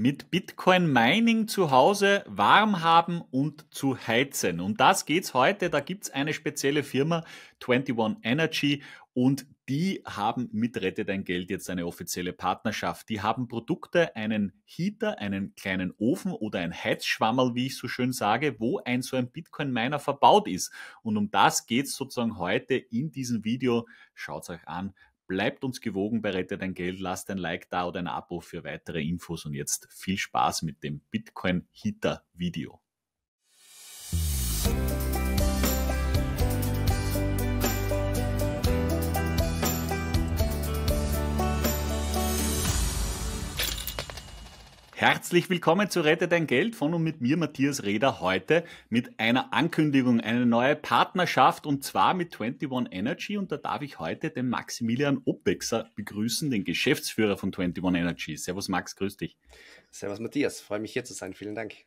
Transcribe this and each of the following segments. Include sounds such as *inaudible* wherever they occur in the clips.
mit Bitcoin Mining zu Hause warm haben und zu heizen. Und das geht's heute. Da gibt's eine spezielle Firma, 21 Energy, und die haben mit Rette dein Geld jetzt eine offizielle Partnerschaft. Die haben Produkte, einen Heater, einen kleinen Ofen oder ein Heizschwammel, wie ich so schön sage, wo ein so ein Bitcoin-Miner verbaut ist. Und um das geht's sozusagen heute in diesem Video. Schaut's euch an, Bleibt uns gewogen bei Rette dein Geld, lasst ein Like da oder ein Abo für weitere Infos und jetzt viel Spaß mit dem Bitcoin Hitter Video. Herzlich willkommen zu Rette dein Geld von und mit mir Matthias Reder heute mit einer Ankündigung, eine neue Partnerschaft und zwar mit 21 Energy und da darf ich heute den Maximilian Opexer begrüßen, den Geschäftsführer von 21 Energy. Servus Max, grüß dich. Servus Matthias, freue mich hier zu sein, vielen Dank.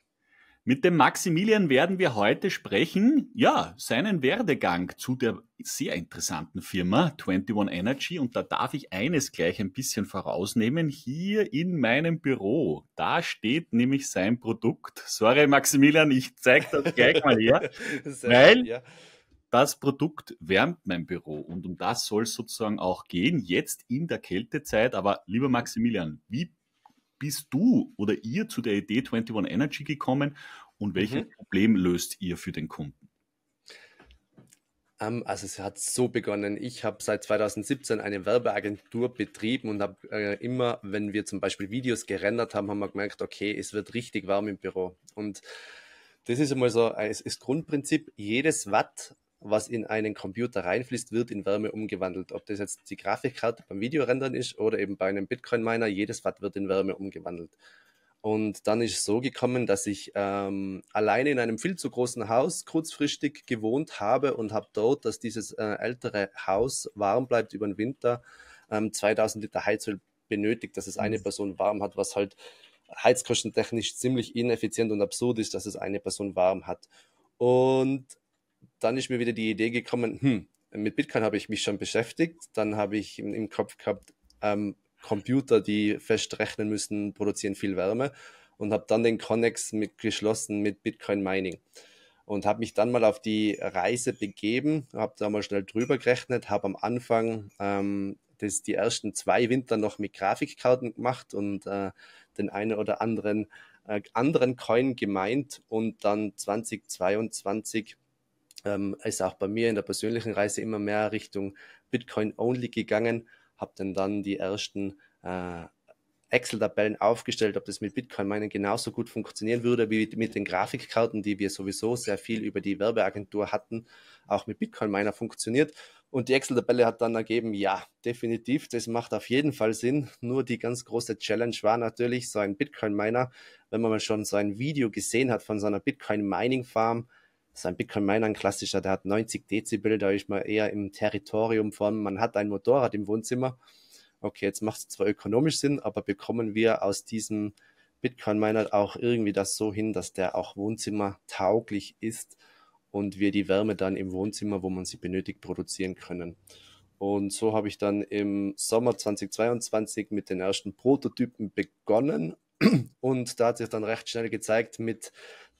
Mit dem Maximilian werden wir heute sprechen, ja, seinen Werdegang zu der sehr interessanten Firma 21 Energy. Und da darf ich eines gleich ein bisschen vorausnehmen. Hier in meinem Büro, da steht nämlich sein Produkt. Sorry, Maximilian, ich zeige das gleich mal her. *laughs* weil ja. das Produkt wärmt mein Büro. Und um das soll es sozusagen auch gehen, jetzt in der Kältezeit. Aber lieber Maximilian, wie bist du oder ihr zu der Idee 21 Energy gekommen und mhm. welches mhm. Problem löst ihr für den Kunden? Ähm, also es hat so begonnen. Ich habe seit 2017 eine Werbeagentur betrieben und habe äh, immer, wenn wir zum Beispiel Videos gerendert haben, haben wir gemerkt, okay, es wird richtig warm im Büro. Und das ist einmal so, äh, es ist Grundprinzip, jedes Watt was in einen Computer reinfließt, wird in Wärme umgewandelt. Ob das jetzt die Grafikkarte beim Videorendern ist oder eben bei einem Bitcoin-Miner, jedes Watt wird in Wärme umgewandelt. Und dann ist es so gekommen, dass ich ähm, alleine in einem viel zu großen Haus kurzfristig gewohnt habe und habe dort, dass dieses äh, ältere Haus warm bleibt über den Winter, ähm, 2000 Liter Heizöl benötigt, dass es eine mhm. Person warm hat, was halt heizkostentechnisch ziemlich ineffizient und absurd ist, dass es eine Person warm hat. Und dann ist mir wieder die Idee gekommen, hm, mit Bitcoin habe ich mich schon beschäftigt. Dann habe ich im, Kopf gehabt, ähm, Computer, die fest rechnen müssen, produzieren viel Wärme und habe dann den Connex mit geschlossen mit Bitcoin Mining und habe mich dann mal auf die Reise begeben, habe da mal schnell drüber gerechnet, habe am Anfang ähm, das, die ersten zwei Winter noch mit Grafikkarten gemacht und äh, den einen oder anderen äh, anderen Coin gemeint und dann 2022 ähm, ist auch bei mir in der persönlichen Reise immer mehr Richtung Bitcoin-only gegangen, habe dann dann die ersten äh, Excel-Tabellen aufgestellt, ob das mit Bitcoin mining genauso gut funktionieren würde wie mit den Grafikkarten, die wir sowieso sehr viel über die Werbeagentur hatten, auch mit Bitcoin miner funktioniert. Und die Excel-Tabelle hat dann ergeben, ja, definitiv, das macht auf jeden Fall Sinn. Nur die ganz große Challenge war natürlich so ein Bitcoin-Miner, wenn man mal schon so ein Video gesehen hat von so einer Bitcoin-Mining-Farm, so ein Bitcoin Miner ein klassischer, der hat 90 Dezibel, da ist man eher im Territorium von, man hat ein Motorrad im Wohnzimmer. Okay, jetzt macht es zwar ökonomisch Sinn, aber bekommen wir aus diesem Bitcoin Miner auch irgendwie das so hin, dass der auch Wohnzimmer tauglich ist und wir die Wärme dann im Wohnzimmer, wo man sie benötigt, produzieren können. Und so habe ich dann im Sommer 2022 mit den ersten Prototypen begonnen und da hat sich dann recht schnell gezeigt mit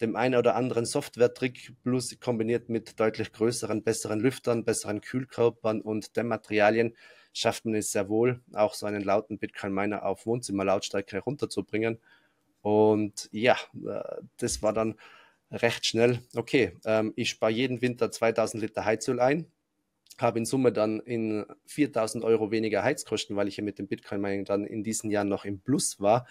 dem einen oder anderen Software-Trick plus kombiniert mit deutlich größeren, besseren Lüftern, besseren Kühlkörpern und Dämmmaterialien schafft man es sehr wohl, auch so einen lauten Bitcoin-Miner auf Wohnzimmerlautstärke herunterzubringen. Und ja, äh, das war dann recht schnell, okay, ähm, ich spare jeden Winter 2000 Liter Heizöl ein, habe in Summe dann in 4000 Euro weniger Heizkosten, weil ich ja mit dem Bitcoin-Mining dann in diesen Jahren noch im Plus war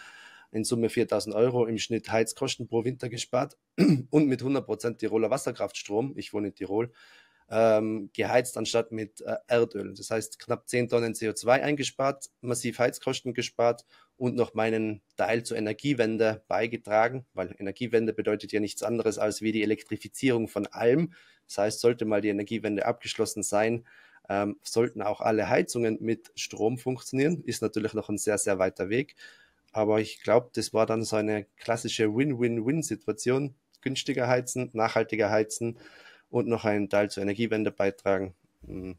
in Summe 4000 Euro im Schnitt Heizkosten pro Winter gespart *clears throat* und mit 100% Tiroler Wasserkraftstrom, ich wohne in Tirol, ähm, geheizt anstatt mit äh, Erdöl. Das heißt, knapp 10 Tonnen CO2 eingespart, massiv Heizkosten gespart und noch meinen Teil zur Energiewende beigetragen, weil Energiewende bedeutet ja nichts anderes als wie die Elektrifizierung von allem. Das heißt, sollte mal die Energiewende abgeschlossen sein, ähm, sollten auch alle Heizungen mit Strom funktionieren. Ist natürlich noch ein sehr, sehr weiter Weg. Aber ich glaube, das war dann so eine klassische Win-Win-Win-Situation. Günstiger heizen, nachhaltiger heizen und noch einen Teil zur Energiewende beitragen. Hm.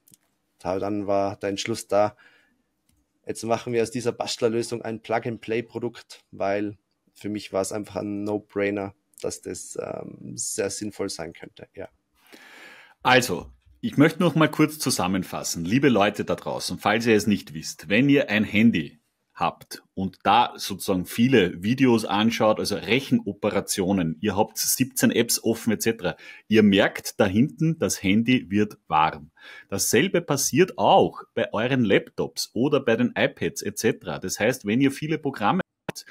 dann war der Entschluss da, jetzt machen wir aus dieser Bastlerlösung ein Plug-and-Play-Produkt, weil für mich war es einfach ein No-Brainer, dass das ähm, sehr sinnvoll sein könnte. Ja. Also, ich möchte noch mal kurz zusammenfassen, liebe Leute da draußen, falls ihr es nicht wisst, wenn ihr ein Handy habt und da sozusagen viele Videos anschaut, also Rechenoperationen, ihr habt 17 Apps offen etc., ihr merkt da hinten, das Handy wird warm. Dasselbe passiert auch bei euren Laptops oder bei den iPads etc. Das heißt, wenn ihr viele Programme habt,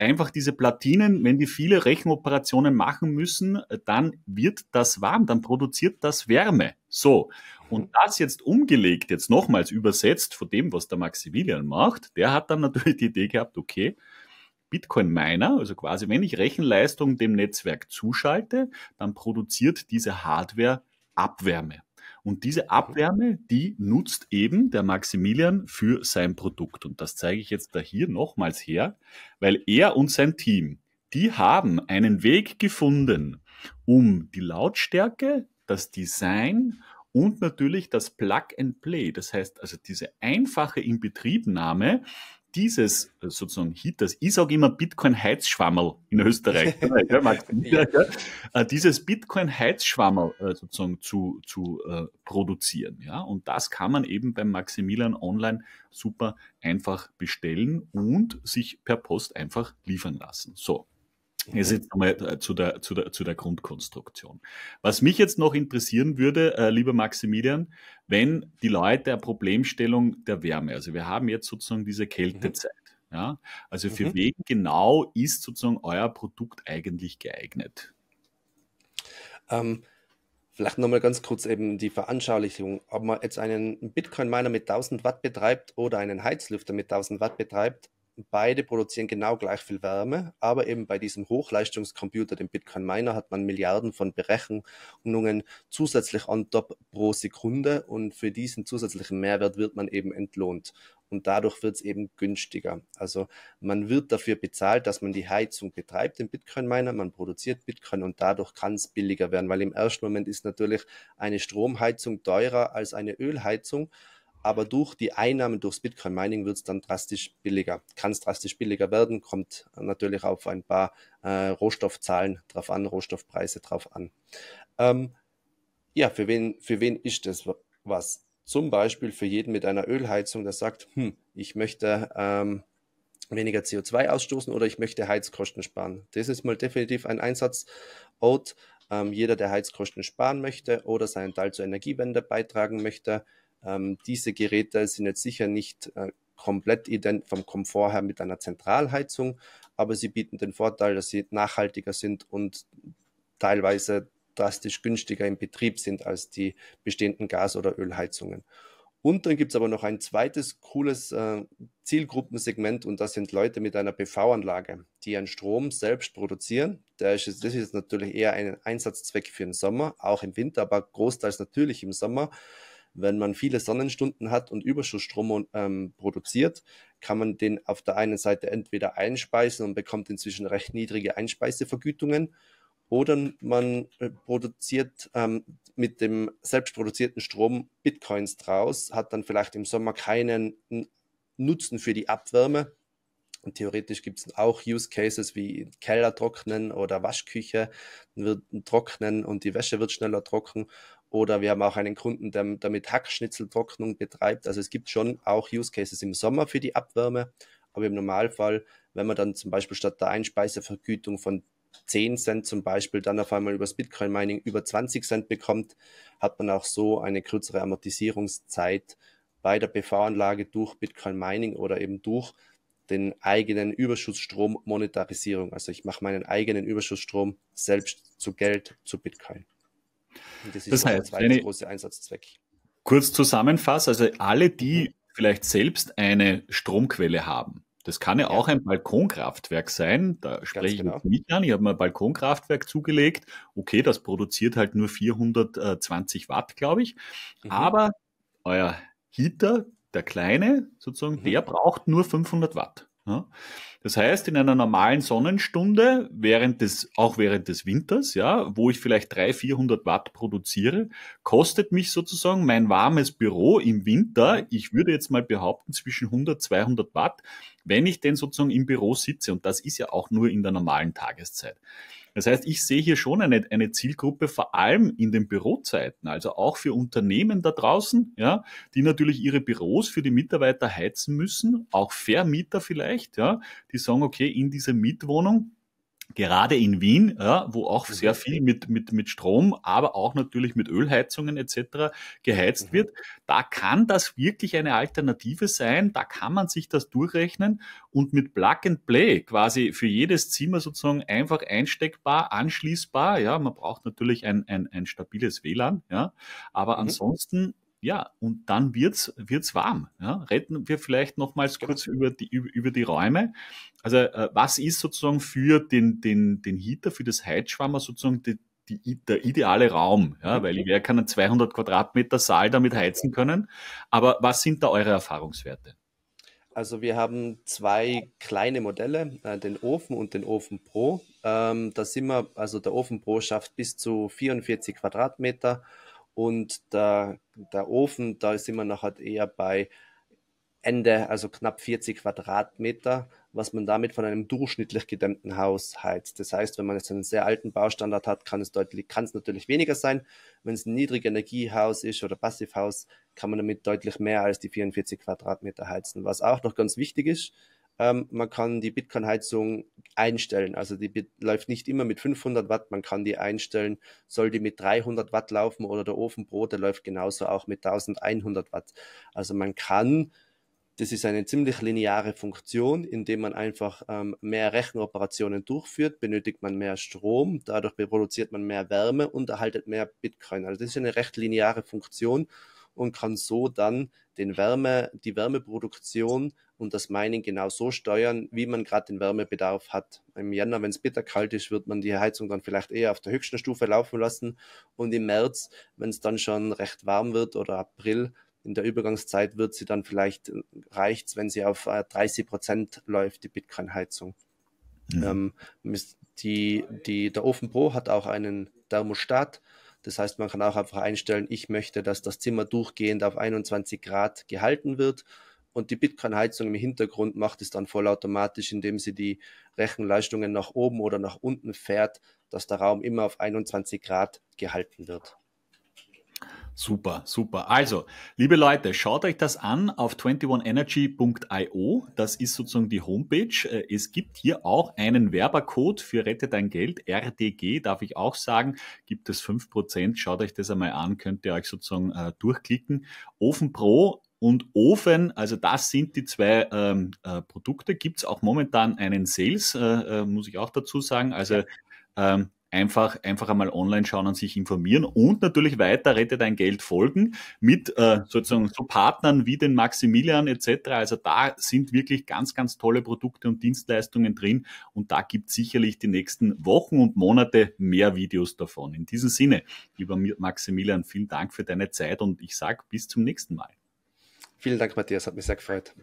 einfach diese Platinen, wenn die viele Rechenoperationen machen müssen, äh, dann wird das warm, dann produziert das Wärme. So. Und mhm. das jetzt umgelegt, jetzt nochmals übersetzt von dem, was der Maximilian macht, der hat dann *laughs* natürlich die Idee gehabt, okay, Bitcoin-Miner, also quasi wenn ich Rechenleistung dem Netzwerk zuschalte, dann produziert diese Hardware Abwärme. Und diese mhm. Abwärme, die nutzt eben der Maximilian für sein Produkt. Und das zeige ich jetzt da hier nochmals her, weil er und sein Team, die haben einen Weg gefunden, um die Lautstärke, das Design und natürlich das Plug and Play. Das heißt also diese einfache Inbetriebnahme dieses äh, sozusagen Hitters, ich sage immer bitcoin heizschwammel in Österreich, *laughs* ja, ja. Äh, dieses bitcoin heizschwammel äh, sozusagen zu, zu äh, produzieren. Ja? Und das kann man eben beim Maximilian Online super einfach bestellen und sich per Post einfach liefern lassen. So, das ist jetzt nochmal äh, zu der, zu, der, zu der Grundkonstruktion. Was mich jetzt noch interessieren würde, äh, lieber Maximilian, wenn die Leute eine Problemstellung der Wärme, also wir haben jetzt sozusagen diese Kältezeit, mhm. ja, also für mhm. wen genau ist sozusagen euer Produkt eigentlich geeignet? Ähm, vielleicht nochmal ganz kurz eben die Veranschaulichung. Ob man jetzt einen Bitcoin-Miner mit 1000 Watt betreibt oder einen Heizlüfter mit 1000 Watt betreibt, beide produzieren genau gleich viel Wärme, aber eben bei diesem Hochleistungscomputer, dem Bitcoin Miner, hat man Milliarden von Berechnungen zusätzlich on top pro Sekunde und für diesen zusätzlichen Mehrwert wird man eben entlohnt und dadurch wird es eben günstiger. Also man wird dafür bezahlt, dass man die Heizung betreibt den Bitcoin Miner, man produziert Bitcoin und dadurch kann es billiger werden, weil im ersten Moment ist natürlich eine Stromheizung teurer als eine Ölheizung aber durch die Einnahmen durchs Bitcoin Mining wird es dann drastisch billiger. Kann es drastisch billiger werden, kommt natürlich auf ein paar äh, Rohstoffzahlen drauf an, Rohstoffpreise drauf an. Ähm, ja, für wen, für wen ist das was? Zum Beispiel für jeden mit einer Ölheizung, der sagt, hm, ich möchte ähm, weniger CO2 ausstoßen oder ich möchte Heizkosten sparen. Das ist mal definitiv ein Einsatzort. Ähm, jeder, der Heizkosten sparen möchte oder seinen Teil zur Energiewende beitragen möchte, ähm, diese Geräte sind jetzt sicher nicht äh, komplett ident vom Komfort her mit einer Zentralheizung, aber sie bieten den Vorteil, dass sie nachhaltiger sind und teilweise drastisch günstiger im Betrieb sind als die bestehenden Gas- oder Ölheizungen. Und dann gibt es aber noch ein zweites cooles äh, Zielgruppensegment und das sind Leute mit einer PV-Anlage, die ihren Strom selbst produzieren. Der ist das ist natürlich eher ein Einsatzzweck für den Sommer, auch im Winter, aber großteils natürlich im Sommer. Wenn man viele Sonnenstunden hat und Überschussstrom ähm, produziert, kann man den auf der einen Seite entweder einspeisen und bekommt inzwischen recht niedrige Einspeisevergütungen oder man äh, produziert ähm, mit dem selbstproduzierten Strom Bitcoins draus, hat dann vielleicht im Sommer keinen Nutzen für die Abwärme. Und theoretisch gibt es auch Use Cases wie Keller trocknen oder Waschküche wird trocknen und die Wäsche wird schneller trocken oder wir haben auch einen Kunden, der damit Hackschnitzeltrocknung betreibt. Also es gibt schon auch Use Cases im Sommer für die Abwärme. Aber im Normalfall, wenn man dann zum Beispiel statt der Einspeisevergütung von 10 Cent zum Beispiel dann auf einmal übers Bitcoin Mining über 20 Cent bekommt, hat man auch so eine kürzere Amortisierungszeit bei der PV-Anlage durch Bitcoin Mining oder eben durch den eigenen Überschussstrom Monetarisierung. Also ich mache meinen eigenen Überschussstrom selbst zu Geld, zu Bitcoin. Und das ist das heißt, der zweite große Einsatzzweck. Kurz zusammenfasst, also alle, die mhm. vielleicht selbst eine Stromquelle haben, das kann ja, ja. auch ein Balkonkraftwerk sein. Da spreche Ganz ich genau. mich an. Ich habe mir ein Balkonkraftwerk zugelegt. Okay, das produziert halt nur 420 Watt, glaube ich. Mhm. Aber euer Heater, der kleine sozusagen, mhm. der braucht nur 500 Watt. Ja. Das heißt, in einer normalen Sonnenstunde, während des, auch während des Winters, ja, wo ich vielleicht 300, 400 Watt produziere, kostet mich sozusagen mein warmes Büro im Winter, ich würde jetzt mal behaupten, zwischen 100, 200 Watt, wenn ich denn sozusagen im Büro sitze. Und das ist ja auch nur in der normalen Tageszeit. Das heißt, ich sehe hier schon eine, eine Zielgruppe vor allem in den Bürozeiten, also auch für Unternehmen da draußen, ja, die natürlich ihre Büros für die Mitarbeiter heizen müssen, auch Vermieter vielleicht, ja, die sagen, okay, in dieser Mietwohnung, gerade in Wien, ja, wo auch mhm. sehr viel mit, mit, mit Strom, aber auch natürlich mit Ölheizungen etc. geheizt mhm. wird, da kann das wirklich eine Alternative sein, da kann man sich das durchrechnen und mit Plug and Play quasi für jedes Zimmer sozusagen einfach einsteckbar, anschließbar, ja, man braucht natürlich ein, ein, ein stabiles WLAN, ja, aber mhm. ansonsten ja, und dann wird's wird's warm. Ja? Reden wir vielleicht nochmals genau. kurz über die, über, über die Räume. Also äh, was ist sozusagen für den, den, den Heater, für das Heizschwammer sozusagen die, die, der ideale Raum? Ja? Mhm. Weil ich kann keinen 200 Quadratmeter Saal damit heizen können? Aber was sind da eure Erfahrungswerte? Also wir haben zwei kleine Modelle, äh, den Ofen und den Ofen Pro. Ähm, da sind wir, also der Ofen Pro schafft bis zu 44 Quadratmeter und der, der Ofen, da sind wir nachher eher bei Ende, also knapp 40 Quadratmeter, was man damit von einem durchschnittlich gedämmten Haus heizt. Das heißt, wenn man jetzt einen sehr alten Baustandard hat, kann es deutlich, kann es natürlich weniger sein. Wenn es ein Niedrigenergiehaus ist oder Passivhaus, kann man damit deutlich mehr als die 44 Quadratmeter heizen. Was auch noch ganz wichtig ist, ähm, man kann die Bitcoin-Heizung einstellen. Also die Bit läuft nicht immer mit 500 Watt, man kann die einstellen. Soll die mit 300 Watt laufen oder der Ofenbrot, der läuft genauso auch mit 1100 Watt. Also man kann, das ist eine ziemlich lineare Funktion, indem man einfach ähm, mehr Rechenoperationen durchführt, benötigt man mehr Strom, dadurch produziert man mehr Wärme und erhaltet mehr Bitcoin. Also das ist eine recht lineare Funktion und kann so dann den Wärme, die Wärmeproduktion und das Mining genau so steuern, wie man gerade den Wärmebedarf hat. Im Januar, wenn es bitterkalt ist, wird man die Heizung dann vielleicht eher auf der höchsten Stufe laufen lassen und im März, wenn es dann schon recht warm wird oder April, in der Übergangszeit wird sie dann vielleicht äh, reicht's, wenn sie auf 30 äh, Prozent läuft, die Bitcoin-Heizung. Mhm. Ähm, die, die, der Ofen Pro hat auch einen Thermostat, das heißt, man kann auch einfach einstellen, ich möchte, dass das Zimmer durchgehend auf 21 Grad gehalten wird. Und die Bitcoin-Heizung im Hintergrund macht es dann vollautomatisch, indem sie die Rechenleistungen nach oben oder nach unten fährt, dass der Raum immer auf 21 Grad gehalten wird. Super, super. Also, liebe Leute, schaut euch das an auf 21energy.io. Das ist sozusagen die Homepage. Äh, es gibt hier auch einen Werbercode für Rette dein Geld, RDG, darf ich auch sagen. Gibt es fünf Prozent. Schaut euch das einmal an, könnt ihr euch sozusagen äh, durchklicken. Ofen Pro und Ofen, also das sind die zwei ähm, äh, Produkte. Gibt es auch momentan einen Sales, äh, äh, muss ich auch dazu sagen. Also ähm, einfach, einfach einmal online schauen und sich informieren und natürlich weiter Rette dein Geld folgen mit äh, sozusagen so Partnern wie den Maximilian etc. Also da sind wirklich ganz, ganz tolle Produkte und Dienstleistungen drin und da gibt sicherlich die nächsten Wochen und Monate mehr Videos davon. In diesem Sinne, lieber Maximilian, vielen Dank für deine Zeit und ich sage bis zum nächsten Mal. Vielen Dank, Matthias, hat mich sehr gefreut.